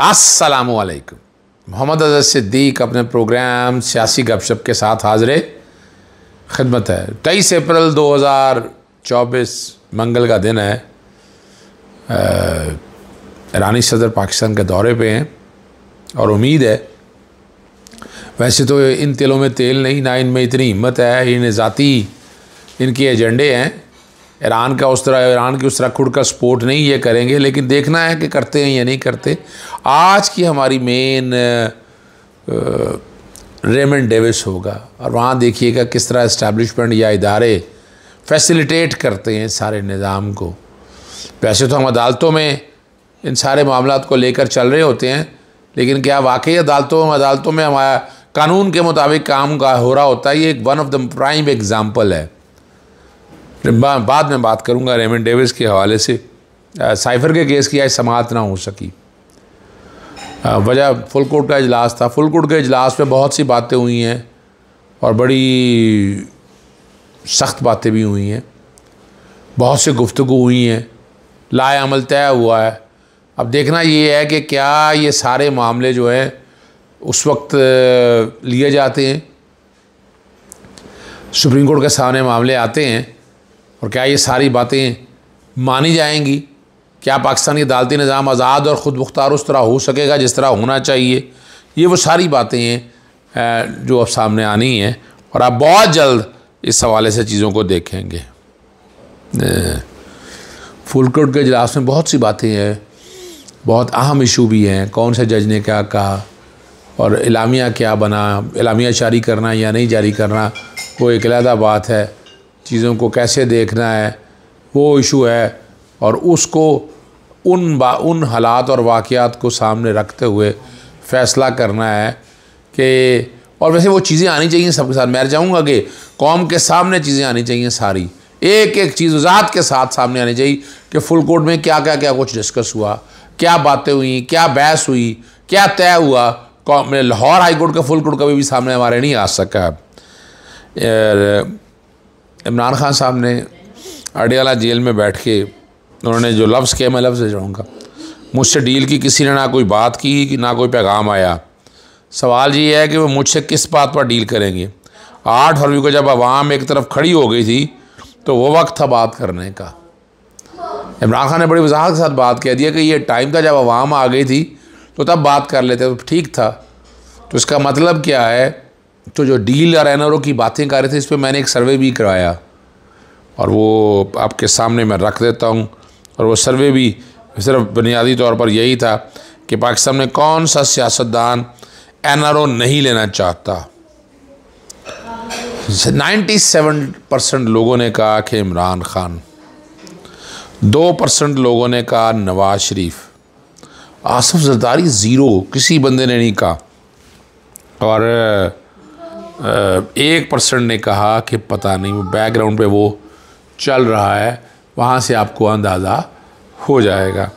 असलकम मोहम्मद अजहर सिद्दीक अपने प्रोग्राम सियासी गपशप के साथ हाजिर खिदमत है तेईस अप्रैल 2024 मंगल का दिन है ईरानी सदर पाकिस्तान के दौरे पे हैं और उम्मीद है वैसे तो इन तेलों में तेल नहीं ना इनमें इतनी हिम्मत है इन ज़ाती इनके एजेंडे हैं ईरान का उस तरह ईरान की उस तरह खुड़ का सपोर्ट नहीं ये करेंगे लेकिन देखना है कि करते हैं या नहीं करते आज की हमारी मेन रेमन डेविस होगा और वहाँ देखिएगा किस तरह इस्टेबलिशमेंट या इदारे फैसिलिटेट करते हैं सारे निज़ाम को वैसे तो हम अदालतों में इन सारे मामला को लेकर चल रहे होते हैं लेकिन क्या वाकई अदालतों अदालतों में हमारा कानून के मुताबिक काम का हो रहा होता है ये एक one of the prime example है बाद में बात करूंगा रेमन डेविस के हवाले से आ, साइफर के केस की आज समात ना हो सकी वजह फुल कोर्ट का इजलास था फुल कोर्ट के इजलास में बहुत सी बातें हुई हैं और बड़ी सख्त बातें भी हुई हैं बहुत सी गुफ्तु हुई हैं लाएमल तय हुआ है अब देखना ये है कि क्या ये सारे मामले जो हैं उस वक्त लिए जाते हैं सुप्रीम कोर्ट के सामने मामले आते हैं और क्या ये सारी बातें मानी जाएंगी क्या पाकिस्तानी अदालती निज़ाम आज़ाद और ख़ुद मुख्तार उस तरह हो सकेगा जिस तरह होना चाहिए ये वो सारी बातें हैं जो अब सामने आनी हैं और आप बहुत जल्द इस हवाले से चीज़ों को देखेंगे फुलकोट के इजलास में बहुत सी बातें हैं बहुत अहम इशू भी हैं कौन से जज ने क्या कहा और इलामिया क्या बना इलामिया जारी करना या नहीं जारी करना वो एक अलहदा बात है चीज़ों को कैसे देखना है वो इशू है और उसको उन बा उन हालात और वाकयात को सामने रखते हुए फ़ैसला करना है कि और वैसे वो चीज़ें आनी चाहिए सबके साथ मैं जाऊँगा कि कौम के सामने चीज़ें आनी चाहिए सारी एक एक चीज़ वजात के साथ सामने आनी चाहिए कि फुल कोर्ट में क्या क्या क्या कुछ डिस्कस हुआ क्या बातें हुई क्या बहस हुई क्या तय हुआ लाहौर हाई कोर्ट का फुल कोर्ट कभी भी सामने हमारे नहीं आ सका इमरान खान साहब ने अडियाला जेल में बैठ के उन्होंने जो लफ्ज़ किया मैं लफ्ज़ जाऊँगा मुझसे डील की किसी ने ना कोई बात की कि ना कोई पैगाम आया सवाल ये है कि वो मुझसे किस बात पर डील करेंगे आठ फरवरी को जब आवाम एक तरफ खड़ी हो गई थी तो वो वक्त था बात करने का इमरान खान ने बड़ी वजाहत के साथ बात कह दिया कि ये टाइम था जब आवाम आ गई थी तो तब बात कर लेते तो ठीक था तो इसका मतलब क्या है तो जो डील और एन की बातें कर रहे थे इस पर मैंने एक सर्वे भी करवाया और वो आपके सामने मैं रख देता हूँ और वो सर्वे भी सिर्फ बुनियादी तौर पर यही था कि पाकिस्तान में कौन सा सियासतदान एनआरओ नहीं लेना चाहता 97 परसेंट लोगों ने कहा कि इमरान खान दो परसेंट लोगों ने कहा नवाज शरीफ आसफ जरदारी ज़ीरो किसी बंदे ने नहीं कहा और एक परसेंट ने कहा कि पता नहीं वो बैकग्राउंड पे वो चल रहा है वहाँ से आपको अंदाज़ा हो जाएगा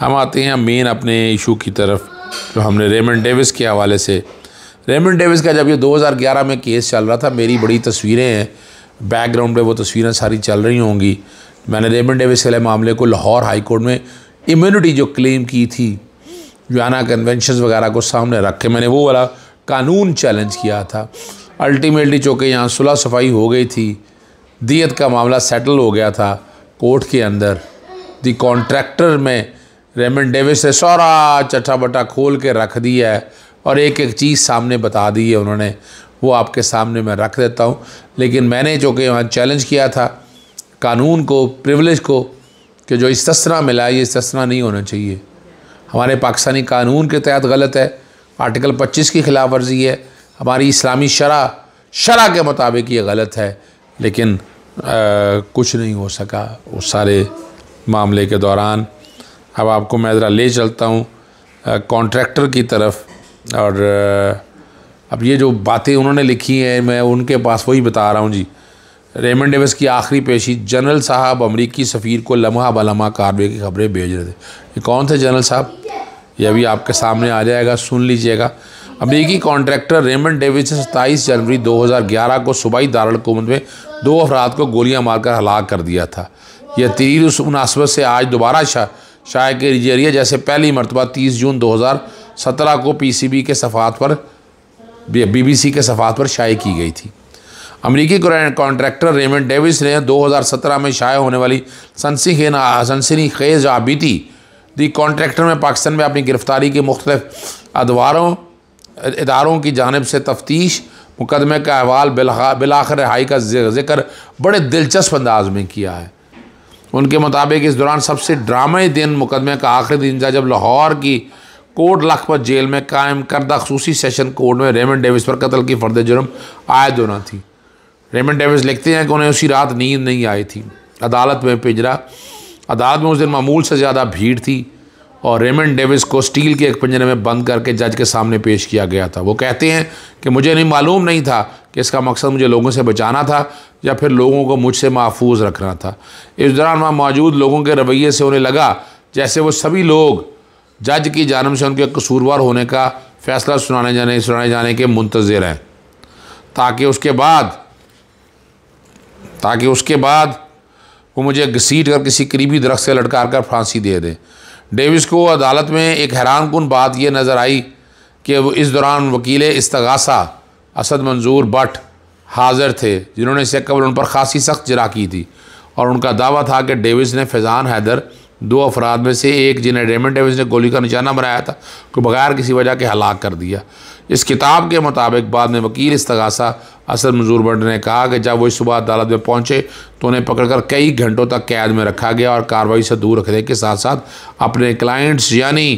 हम आते हैं मेन अपने इशू की तरफ जो हमने रेमन डेविस के हवाले से रेमन डेविस का जब ये 2011 में केस चल रहा था मेरी बड़ी तस्वीरें हैं बैकग्राउंड पे वो तस्वीरें सारी चल रही होंगी मैंने रेमन डेविस वाले मामले को लाहौर हाई कोर्ट में इम्यूनिटी जो क्लेम की थी जाना कन्वेंशन वगैरह को सामने रख के मैंने वो वाला कानून चैलेंज किया था अल्टीमेटली चूँकि यहाँ सुलह सफाई हो गई थी दियत का मामला सेटल हो गया था कोर्ट के अंदर दी कॉन्ट्रैक्टर में रेमन डेविस ने सारा चटा बटा खोल के रख दिया है और एक एक चीज़ सामने बता दी है उन्होंने वो आपके सामने मैं रख देता हूँ लेकिन मैंने जो कि वहाँ चैलेंज किया था कानून को प्रिवलेज को कि जो इस तस्ना मिला ये इस नहीं होना चाहिए हमारे पाकिस्तानी कानून के तहत गलत है आर्टिकल 25 की खिलाफ वर्जी है हमारी इस्लामी शरा शरा के मुताबिक ये गलत है लेकिन आ, कुछ नहीं हो सका उस सारे मामले के दौरान अब आपको मैं ज़रा ले चलता हूँ कॉन्ट्रैक्टर की तरफ और आ, अब ये जो बातें उन्होंने लिखी हैं मैं उनके पास वही बता रहा हूँ जी रेमंड डेविस की आखिरी पेशी जनरल साहब अमरीकी सफ़ीर को लम्हा बलम्हा कार्रवाई की खबरें भेज रहे थे ये कौन थे जनरल साहब ये अभी आपके सामने आ जाएगा सुन लीजिएगा अमेरिकी कॉन्ट्रैक्टर रेमंड डेविस ने सत्ताईस जनवरी 2011 को सूबाई दारुलकूमत में दो अफराद को गोलियां मारकर हलाक कर दिया था यह तीर उस मुनासबत से आज दोबारा शाह शाह के जरिए जैसे पहली मरतबा 30 जून 2017 को पीसीबी के सफ़ात पर बीबीसी के सफ़ात पर शाये की गई थी अमरीकी कॉन्ट्रैक्टर रेमंड डेविस ने दो में शाये होने वाली सनसी सनसनी खेज आबीती दी कॉन्ट्रैक्टर में पाकिस्तान में अपनी गिरफ्तारी के मुख्तफ अदवारों इदारों की जानब से तफ्तीश मुकदमे का अहवाल बिलाखर रहाई का जिक्र बड़े दिलचस्प अंदाज में किया है उनके मुताबिक इस दौरान सबसे ड्रामे दिन मुकदमे का आखिरी दिन था जब लाहौर की कोट लखपत जेल में कायम करदा खसूसी सेशन कोर्ट में रेमन डेविस पर कत्ल की फर्द जुर्म आयद होना थी रेमन डेविस लिखते हैं कि उन्हें उसी रात नींद नहीं आई थी अदालत में पिंजरा अदालत में उस दिन मामूल से ज़्यादा भीड़ थी और रेमंड डेविस को स्टील के एक पिंजरे में बंद करके जज के सामने पेश किया गया था वो कहते हैं कि मुझे नहीं मालूम नहीं था कि इसका मकसद मुझे लोगों से बचाना था या फिर लोगों को मुझसे महफूज रखना था इस दौरान वहाँ मौजूद लोगों के रवैये से उन्हें लगा जैसे वो सभी लोग जज की जानब से उनके कसूरवार होने का फैसला सुनाने जाने सुनाने जाने के मुंतज़र हैं ताकि उसके बाद ताकि उसके बाद वो मुझे घसीट कर किसी करीबी दरख्त से लटकार कर फांसी दे दें डेविस को अदालत में एक हैरान कन बात यह नज़र आई कि वो इस दौरान वकील इस्तगासा असद मंजूर भट्ट हाज़िर थे जिन्होंने इससे कबल उन पर खासी सख्त जरा की थी और उनका दावा था कि डेविस ने फैज़ान हैदर दो अफराद में से एक जिन्हें रेमन डेविस ने गोली का निशाना बनाया था को बगैर किसी वजह के हलाक कर दिया इस किताब के मुताबिक बाद में वकील इस्तगासा असद मंजूर बंड ने कहा कि जब वो इस सुबह अदालत में पहुंचे तो उन्हें पकड़कर कई घंटों तक कैद में रखा गया और कार्रवाई से दूर रखने के साथ साथ अपने क्लाइंट्स यानी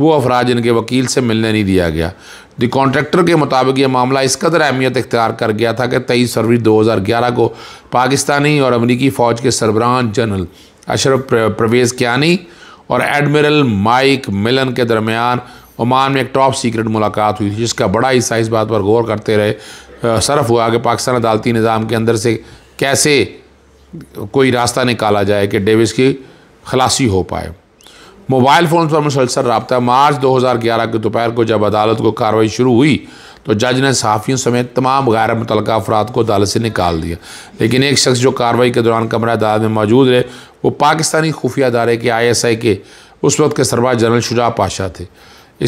वो अफराज जिनके वकील से मिलने नहीं दिया गया दी कॉन्ट्रैक्टर के मुताबिक ये मामला इस कदर अहमियत इख्तियार कर गया था कि तेईस फरवरी 2011 को पाकिस्तानी और अमरीकी फ़ौज के सरबराह जनरल अशरफ परवेज़ क्यानी और एडमिरल माइक मिलन के दरमियान ओमान में एक टॉप सीक्रेट मुलाकात हुई जिसका बड़ा हिस्सा इस बात पर गौर करते रहे सरफ हुआ कि पाकिस्तान अदालती निज़ाम के अंदर से कैसे कोई रास्ता निकाला जाए कि डेविस की खलासी हो पाए मोबाइल फ़ोन पर मुसलसल रबता मार्च 2011 की दोपहर को जब अदालत को कार्रवाई शुरू हुई तो जज ने सहाफ़ियों समेत तमाम गैर मुतल अफराद को अदालत से निकाल दिया लेकिन एक शख्स जो कार्रवाई के दौरान कमरा अदालत में मौजूद रहे वो पाकिस्तानी खुफिया अदारे के आई एस आई के उस वक्त के सरबराह जनरल शुजा पाशाह थे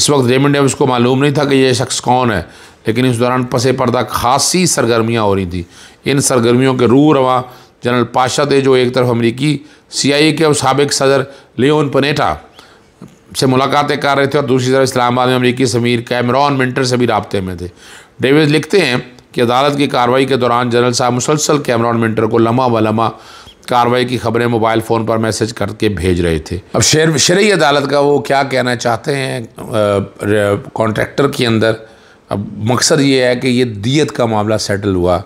इस वक्त रेमन डेविस को मालूम नहीं था कि यह शख्स कौन है लेकिन इस दौरान पसे पर्दा खासी सरगर्मियाँ हो रही थी इन सरगर्मियों के रू रवा जनरल पाशा थे जो एक तरफ अमरीकी सी आई ए के और सबक सदर लियोन पनेटा से मुलाकातें कर रहे थे और दूसरी तरफ इस्लामाबाद में अमरीकी समीर कैमरॉन मिंटर से भी रबते में थे डेविड लिखते हैं कि अदालत की कार्रवाई के दौरान जनरल साहब मुसलसल कैमरॉन मिंटर को लम्हा व लम्हा कार्रवाई की खबरें मोबाइल फ़ोन पर मैसेज करके भेज रहे थे अब शेर शरय अदालत का वो क्या कहना चाहते हैं कॉन्ट्रैक्टर के अंदर अब मकसद ये है कि ये दियत का मामला सेटल हुआ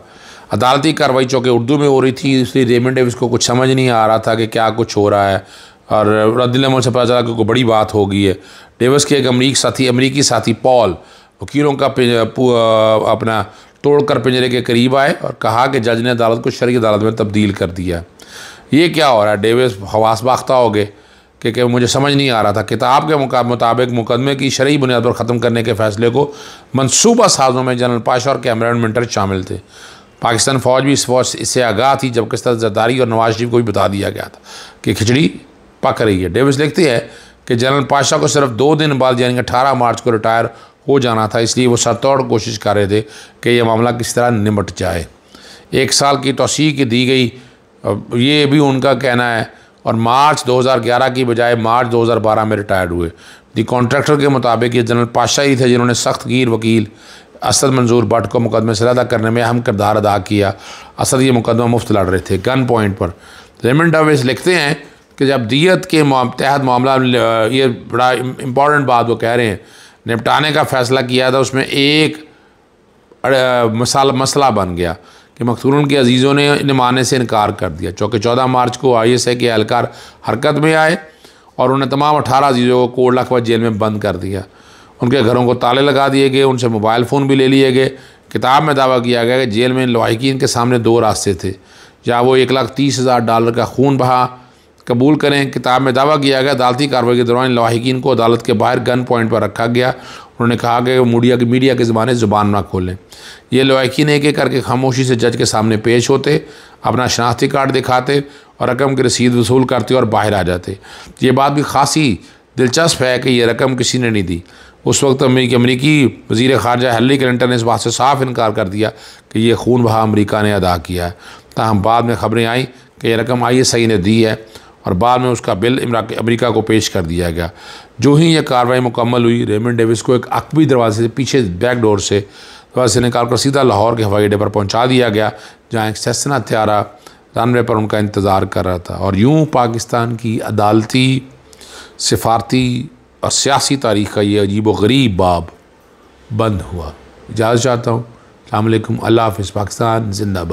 अदालती कार्रवाई चौके उर्दू में हो रही थी इसलिए रेमन डेविस को कुछ समझ नहीं आ रहा था कि क्या कुछ हो रहा है और रद्दम छपा को बड़ी बात हो गई है डेविस के एक अमरीक साथी अमरीकी साथी पॉल वकीलों का अपना तोड़कर पिंजरे के करीब आए और कहा कि जज ने अदालत को शरीय अदालत में तब्दील कर दिया ये क्या हो रहा है डेविस हवास बाख्ता हो गए कि मुझे समझ नहीं आ रहा था किताब के मुताबिक मुकदमे की शरीय बुनियाद पर ख़त्म करने के फैसले को मनसूबा साजों में जनरल पाशा और कैमरन मिंटर शामिल थे पाकिस्तान फ़ौज भी इस फौज इससे आगाह थी जबकि सदर जरदारी और नवाज शरीफ को भी बता दिया गया था कि खिचड़ी पक रही है डेविस लिखती है कि जनरल पाशा को सिर्फ दो दिन बाद यानी अठारह मार्च को रिटायर हो जाना था इसलिए वो सतौड़ कोशिश कर रहे थे कि यह मामला किस तरह निमट जाए एक साल की तोसी की दी गई ये भी उनका कहना है और मार्च 2011 की बजाय मार्च 2012 में रिटायर्ड हुए दी कॉन्ट्रैक्टर के मुताबिक ये जनरल पाशा ही थे जिन्होंने सख्त गिर वकील असद मंजूर भट्ट को मुकदमे से अदा करने में अहम किरदार अदा किया असद ये मुकदमा मुफ्त लड़ रहे थे गन पॉइंट पर रेमन डवेस लिखते हैं कि जब दियत के तहत मामला ये बड़ा इम्पॉर्टेंट बात वो कह रहे हैं निपटाने का फ़ैसला किया था उसमें एक मसाला मसला बन गया कि मखतूर के अजीज़ों ने निमाने से इनकार कर दिया चूँकि चौदह मार्च को आई एस ए के एहलकार हरकत में आए और उन्हें तमाम अठारह अजीज़ों को कोट लखपत जेल में बंद कर दिया उनके घरों को ताले लगा दिए गए उनसे मोबाइल फ़ोन भी ले लिए गए किताब में दावा किया गया कि जेल में लाइकिन के सामने दो रास्ते थे या वो एक लाख तीस हज़ार डॉलर का खून बहा कबूल करें किताब में दावा किया गया अदालती कार्रवाई के दौरान लवाहिकीन को अदालत के बाहर गन पॉइंट पर रखा गया उन्होंने कहा कि मीडिया की मीडिया के ज़माने ज़ुबान ना खोलें ये लवाहिकीन एक एक करके खामोशी से जज के सामने पेश होते अपना शनाख्ती कार्ड दिखाते और रकम की रसीद वसूल करते और बाहर आ जाते ये बात भी खासी दिलचस्प है कि यह रकम किसी ने नहीं दी उस वक्त अमरीकी वजीर खारजा हल्ली क्लिंटन ने इस बात से साफ इनकार कर दिया कि यह खून बहा अमरीका ने अदा किया है तहम बाद में खबरें आई कि यह रकम आई सही ने दी है और बाद में उसका बिल अमेरिका को पेश कर दिया गया जो ही यह कार्रवाई मुकम्मल हुई रेमंड डेविस को एक अकबी दरवाजे से पीछे बैक डोर से दरवाजे से निकालकर सीधा लाहौर के हवाई अड्डे पर पहुंचा दिया गया जहाँ एक सेसना त्यारा रनवे पर उनका इंतज़ार कर रहा था और यूँ पाकिस्तान की अदालती सिफारती और सियासी तारीख का ये अजीब व गरीब बाब बंद हुआ इजाज़त चाहता हूँ अल्लाह हाफ़ पाकिस्तान जिंदाबाद